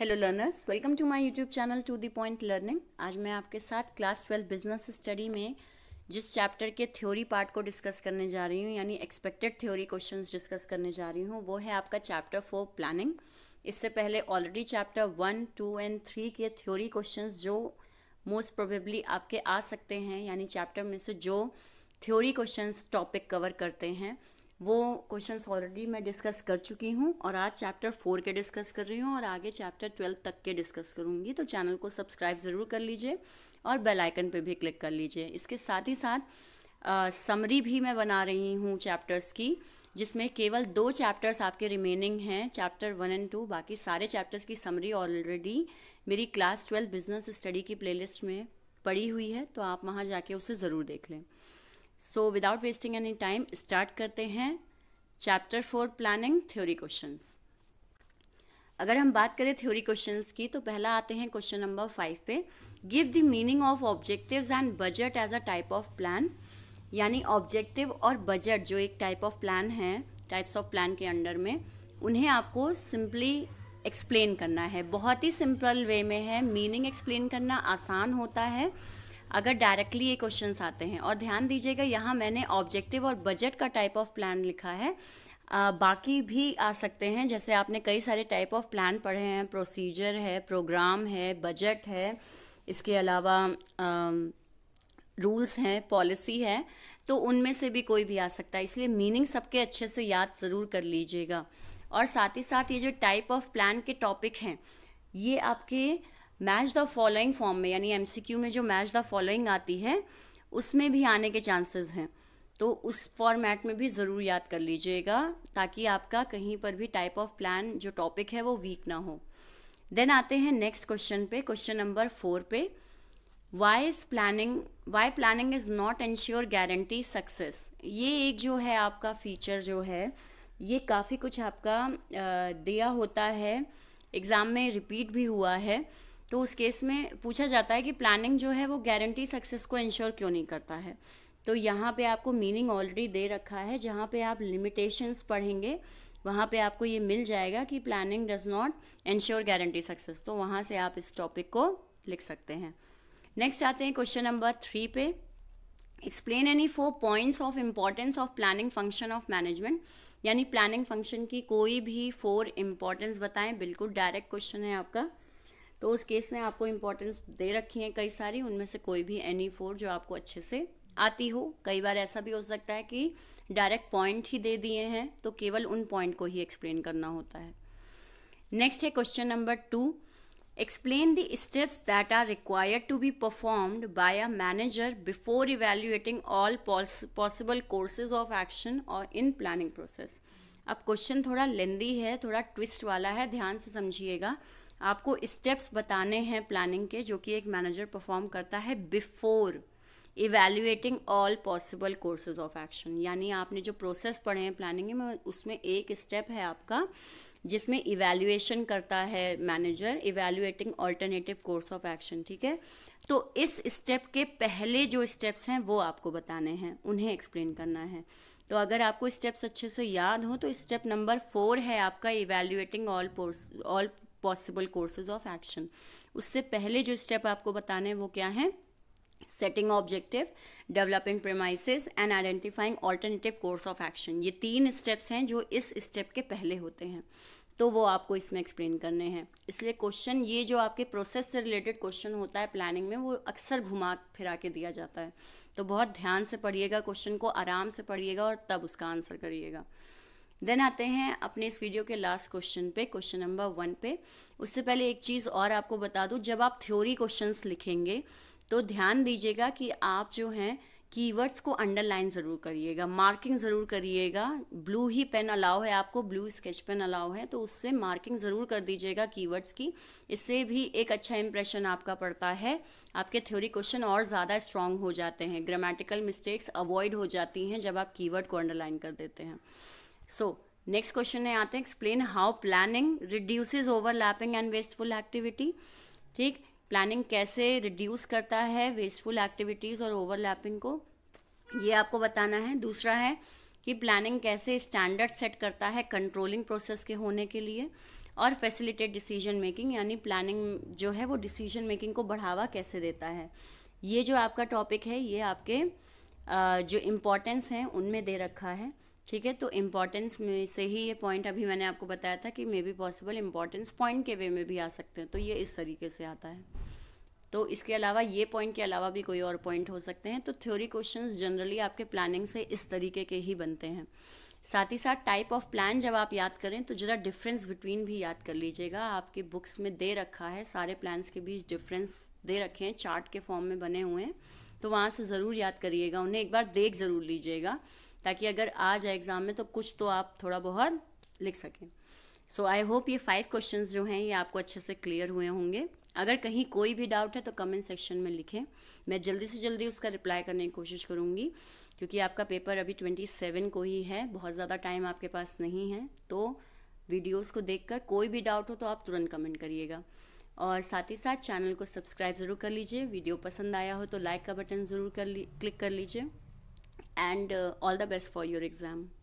Hello learners welcome to my YouTube channel to the point learning आज मैं आपके साथ क्लास ट्वेल्व बिजनेस स्टडी में जिस चैप्टर के थ्योरी पार्ट को डिस्कस करने जा रही हूँ यानी एक्सपेक्टेड थ्योरी क्वेश्चंस डिस्कस करने जा रही हूँ वो है आपका चैप्टर फोर प्लानिंग इससे पहले already chapter one two and three के थ्योरी क्वेश्चन जो मोस्ट प्रोबेबली आपके आ सकते हैं यानी चैप्टर में से जो थ्योरी क्वेश्चन टॉपिक कवर करते हैं वो क्वेश्चंस ऑलरेडी मैं डिस्कस कर चुकी हूँ और आज चैप्टर फोर के डिस्कस कर रही हूँ और आगे चैप्टर ट्वेल्व तक के डिस्कस करूँगी तो चैनल को सब्सक्राइब ज़रूर कर लीजिए और बेल आइकन पे भी क्लिक कर लीजिए इसके साथ ही साथ समरी भी मैं बना रही हूँ चैप्टर्स की जिसमें केवल दो चैप्टर्स आपके रिमेनिंग हैं चैप्टर वन एंड टू बाकी सारे चैप्टर्स की समरी ऑलरेडी मेरी क्लास ट्वेल्व बिजनेस स्टडी की प्लेलिस्ट में पड़ी हुई है तो आप वहाँ जाके उसे ज़रूर देख लें so without wasting any time start करते हैं chapter four planning theory questions अगर हम बात करें थ्योरी क्वेश्चंस की तो पहला आते हैं क्वेश्चन नंबर फाइव पे give the meaning of objectives and budget as a type of plan यानी ऑब्जेक्टिव और बजट जो एक टाइप ऑफ प्लान है टाइप्स ऑफ प्लान के अंडर में उन्हें आपको सिंपली एक्सप्लेन करना है बहुत ही सिंपल वे में है मीनिंग एक्सप्लेन करना आसान होता है अगर डायरेक्टली ये क्वेश्चन आते हैं और ध्यान दीजिएगा यहाँ मैंने ऑब्जेक्टिव और बजट का टाइप ऑफ प्लान लिखा है आ, बाकी भी आ सकते हैं जैसे आपने कई सारे टाइप ऑफ प्लान पढ़े हैं प्रोसीजर है प्रोग्राम है बजट है इसके अलावा रूल्स हैं पॉलिसी है तो उनमें से भी कोई भी आ सकता है इसलिए मीनिंग सबके अच्छे से याद ज़रूर कर लीजिएगा और साथ ही साथ ये जो टाइप ऑफ प्लान के टॉपिक हैं ये आपके मैच द फॉलोइंग फॉर्म में यानी एमसीक्यू में जो मैच द फॉलोइंग आती है उसमें भी आने के चांसेस हैं तो उस फॉर्मेट में भी ज़रूर याद कर लीजिएगा ताकि आपका कहीं पर भी टाइप ऑफ प्लान जो टॉपिक है वो वीक ना हो देन आते हैं नेक्स्ट क्वेश्चन पे क्वेश्चन नंबर फोर पे why is planning why planning is not ensure guarantee success ये एक जो है आपका फीचर जो है ये काफ़ी कुछ आपका दिया होता है एग्ज़ाम में रिपीट भी हुआ है तो उस केस में पूछा जाता है कि प्लानिंग जो है वो गारंटी सक्सेस को इंश्योर क्यों नहीं करता है तो यहाँ पे आपको मीनिंग ऑलरेडी दे रखा है जहाँ पे आप लिमिटेशंस पढ़ेंगे वहाँ पे आपको ये मिल जाएगा कि planning does not insure guarantee success तो वहाँ से आप इस टॉपिक को लिख सकते हैं नेक्स्ट आते हैं क्वेश्चन नंबर थ्री पे explain any four points of importance of planning function of management यानी प्लानिंग फंक्शन की कोई भी फोर इम्पॉर्टेंस बताएं बिल्कुल डायरेक्ट क्वेश्चन है आपका तो उस केस में आपको इम्पोर्टेंस दे रखी है कई सारी उनमें से कोई भी एनी फोर जो आपको अच्छे से आती हो कई बार ऐसा भी हो सकता है कि डायरेक्ट पॉइंट ही दे दिए हैं तो केवल उन पॉइंट को ही एक्सप्लेन करना होता है नेक्स्ट है question number two explain the steps that are required to be performed by a manager before evaluating all possible courses of action और इन प्लानिंग प्रोसेस अब क्वेश्चन थोड़ा लेंदी है थोड़ा ट्विस्ट वाला है ध्यान से समझिएगा आपको स्टेप्स बताने हैं प्लानिंग के जो कि एक मैनेजर परफॉर्म करता है before evaluating all possible courses of action यानी आपने जो प्रोसेस पढ़े हैं प्लानिंग में उसमें एक स्टेप है आपका जिसमें इवेल्युएशन करता है manager evaluating alternative course of action ठीक है तो इस स्टेप के पहले जो स्टेप्स हैं वो आपको बताने हैं उन्हें एक्सप्लेन करना है तो अगर आपको स्टेप्स अच्छे से याद हो तो स्टेप नंबर फोर है आपका evaluating all all possible courses of action उससे पहले जो स्टेप आपको बताने हैं वो क्या है setting objective developing premises and identifying alternative course of action ये तीन स्टेप्स हैं जो इस स्टेप के पहले होते हैं तो वो आपको इसमें एक्सप्लेन करने हैं इसलिए क्वेश्चन ये जो आपके प्रोसेस से रिलेटेड क्वेश्चन होता है प्लानिंग में वो अक्सर घुमा फिरा के दिया जाता है तो बहुत ध्यान से पढ़िएगा क्वेश्चन को आराम से पढ़िएगा और तब उसका आंसर करिएगा देन आते हैं अपने इस वीडियो के लास्ट क्वेश्चन पे क्वेश्चन नंबर वन पे उससे पहले एक चीज़ और आपको बता दूँ जब आप थ्योरी क्वेश्चंस लिखेंगे तो ध्यान दीजिएगा कि आप जो हैं कीवर्ड्स को अंडरलाइन ज़रूर करिएगा मार्किंग ज़रूर करिएगा ब्लू ही पेन अलाउ है आपको ब्लू स्केच पेन अलाउ है तो उससे मार्किंग ज़रूर कर दीजिएगा कीवर्ड्स की इससे भी एक अच्छा इंप्रेशन आपका पड़ता है आपके थ्योरी क्वेश्चन और ज़्यादा स्ट्रांग हो जाते हैं ग्रामेटिकल मिस्टेक्स अवॉइड हो जाती हैं जब आप कीवर्ड को अंडरलाइन कर देते हैं सो नेक्स्ट क्वेश्चन है आते हैं explain how planning reduces overlapping and wasteful activity ठीक प्लानिंग कैसे रिड्यूस करता है वेस्टफुल एक्टिविटीज़ और ओवरलैपिंग को ये आपको बताना है दूसरा है कि प्लानिंग कैसे स्टैंडर्ड सेट करता है कंट्रोलिंग प्रोसेस के होने के लिए और फैसिलिटेट डिसीजन मेकिंग यानी प्लानिंग जो है वो डिसीजन मेकिंग को बढ़ावा कैसे देता है ये जो आपका टॉपिक है ये आपके जो इम्पोर्टेंस हैं उनमें दे रखा है ठीक है तो इम्पॉर्टेंस में से ही ये पॉइंट अभी मैंने आपको बताया था कि may be possible importance point के वे में भी आ सकते हैं तो ये इस तरीके से आता है तो इसके अलावा ये पॉइंट के अलावा भी कोई और पॉइंट हो सकते हैं तो थ्योरी क्वेश्चंस जनरली आपके प्लानिंग से इस तरीके के ही बनते हैं साथ ही साथ टाइप ऑफ प्लान जब आप याद करें तो ज़रा डिफरेंस बिटवीन भी याद कर लीजिएगा आपके बुक्स में दे रखा है सारे प्लान्स के बीच डिफरेंस दे रखे हैं चार्ट के फॉर्म में बने हुए हैं तो वहाँ से ज़रूर याद करिएगा उन्हें एक बार देख ज़रूर लीजिएगा ताकि अगर आ जाए एग्ज़ाम में तो कुछ तो आप थोड़ा बहुत लिख सकें सो आई होप ये फाइव क्वेश्चन जो हैं ये आपको अच्छे से क्लियर हुए होंगे अगर कहीं कोई भी डाउट है तो कमेंट सेक्शन में लिखें मैं जल्दी से जल्दी उसका रिप्लाई करने की कोशिश करूँगी क्योंकि आपका पेपर अभी ट्वेंटी सेवन को ही है बहुत ज़्यादा टाइम आपके पास नहीं है तो वीडियोस को देखकर कोई भी डाउट हो तो आप तुरंत कमेंट करिएगा और साथ ही साथ चैनल को सब्सक्राइब ज़रूर कर लीजिए वीडियो पसंद आया हो तो लाइक का बटन ज़रूर कर ली क्लिक कर लीजिए and uh, all the best for your exam.